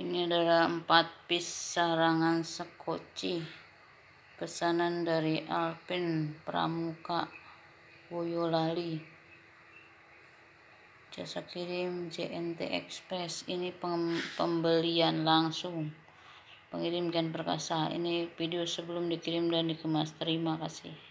Ini adalah empat piece sarangan sekoci pesanan dari Alpin Pramuka Boyolali. Jasa kirim JNT Express ini pembelian langsung. Pengirimkan perkasa. Ini video sebelum dikirim dan dikemas. Terima kasih.